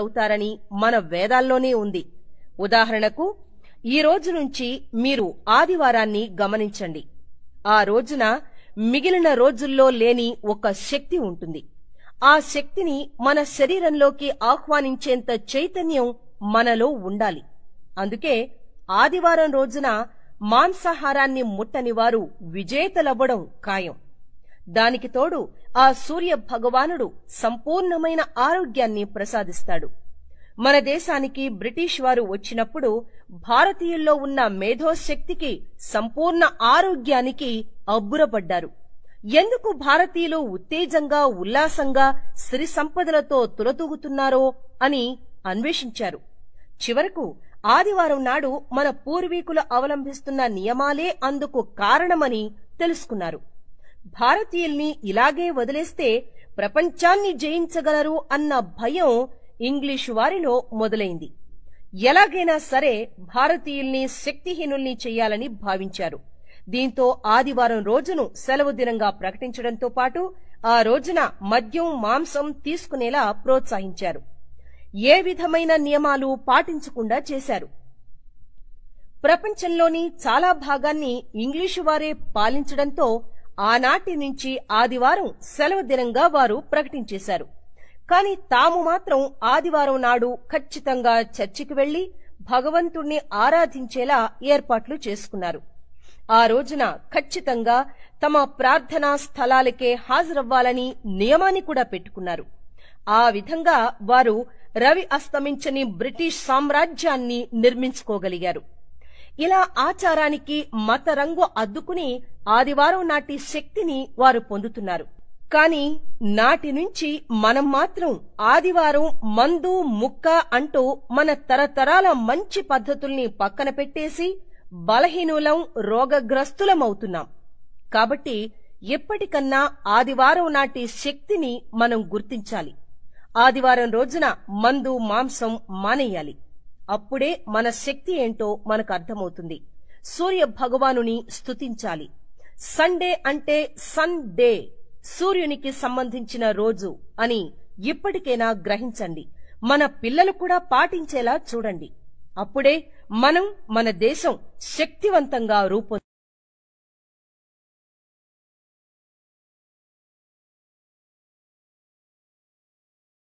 అవుతారని మన వేదాల్లోనే ఉంది ఉదాహరణకు ఈ రోజు నుంచి మీరు ఆదివారాన్ని గమనించండి ఆ రోజున మిగిలిన రోజుల్లో లేని ఒక శక్తి ఉంటుంది ఆ శక్తిని మన శరీరంలోకి ఆహ్వానించేంత చైతన్యం మనలో ఉండాలి అందుకే ఆదివారం రోజున మాంసాహారాన్ని ముట్టని వారు విజేతలవ్వడం ఖాయం దానికి తోడు ఆ సూర్య భగవానుడు సంపూర్ణమైన ఆరోగ్యాన్ని ప్రసాదిస్తాడు మన దేశానికి బ్రిటిష్ వారు వచ్చినప్పుడు భారతీయుల్లో ఉన్న మేధోశక్తికి సంపూర్ణ ఆరోగ్యానికి అబ్బురపడ్డారు ఎందుకు భారతీయులు ఉత్తేజంగా ఉల్లాసంగా సిరి సంపదలతో తులతూగుతున్నారో అని అన్వేషించారు చివరకు ఆదివారం నాడు మన పూర్వీకులు అవలంబిస్తున్న నియమాలే అందుకు కారణమని తెలుసుకున్నారు భారతీయుల్ని ఇలాగే వదిలేస్తే ప్రపంచాన్ని జయించగలరు అన్న భయం ఇంగ్లీషు వారిలో మొదలైంది ఎలాగైనా సరే భారతీయుల్ని శక్తిహీనుల్ని చేయాలని భావించారు దీంతో ఆదివారం రోజును సెలవు దినంగా ప్రకటించడంతో పాటు ఆ రోజున మద్యం మాంసం తీసుకునేలా ప్రోత్సహించారు ఏ విధమైన నియమాలు పాటించకుండా చేశారు ప్రపంచంలోని చాలా భాగాన్ని ఇంగ్లీషు వారే పాలించడంతో ఆనాటి నుంచి ఆదివారం సెలవు దినంగా వారు ప్రకటించేశారు కాని తాము మాత్రం ఆదివారం నాడు ఖచ్చితంగా చర్చికి వెళ్లి భగవంతుణ్ణి ఆరాధించేలా ఏర్పాట్లు చేసుకున్నారు ఆ రోజున ఖచ్చితంగా తమ ప్రార్థనా స్థలాలకే హాజరవ్వాలని నియమాన్ని కూడా పెట్టుకున్నారు ఆ విధంగా వారు రవి అస్తమించని బ్రిటిష్ సామ్రాజ్యాన్ని నిర్మించుకోగలిగారు ఇలా ఆచారానికి మత రంగు అద్దుకుని ఆదివారం నాటి శక్తిని వారు పొందుతున్నారు కాని నాటి నుంచి మనం మాత్రం ఆదివారం మందు ముక్క అంటూ మన తరతరాల మంచి పద్ధతుల్ని పక్కన పెట్టేసి బలహీనులం రోగగ్రస్తులమవుతున్నాం కాబట్టి ఎప్పటికన్నా ఆదివారం నాటి శక్తిని మనం గుర్తించాలి ఆదివారం రోజున మందు మాంసం మానేయాలి అప్పుడే మన శక్తి ఏంటో మనకు అర్థమవుతుంది సూర్య భగవానుని స్తుతించాలి సండే అంటే సన్ డే సూర్యునికి సంబంధించిన రోజు అని ఇప్పటికైనా గ్రహించండి మన పిల్లలు కూడా పాటించేలా చూడండి అప్పుడే మనం మన దేశం శక్తివంతంగా రూపొంది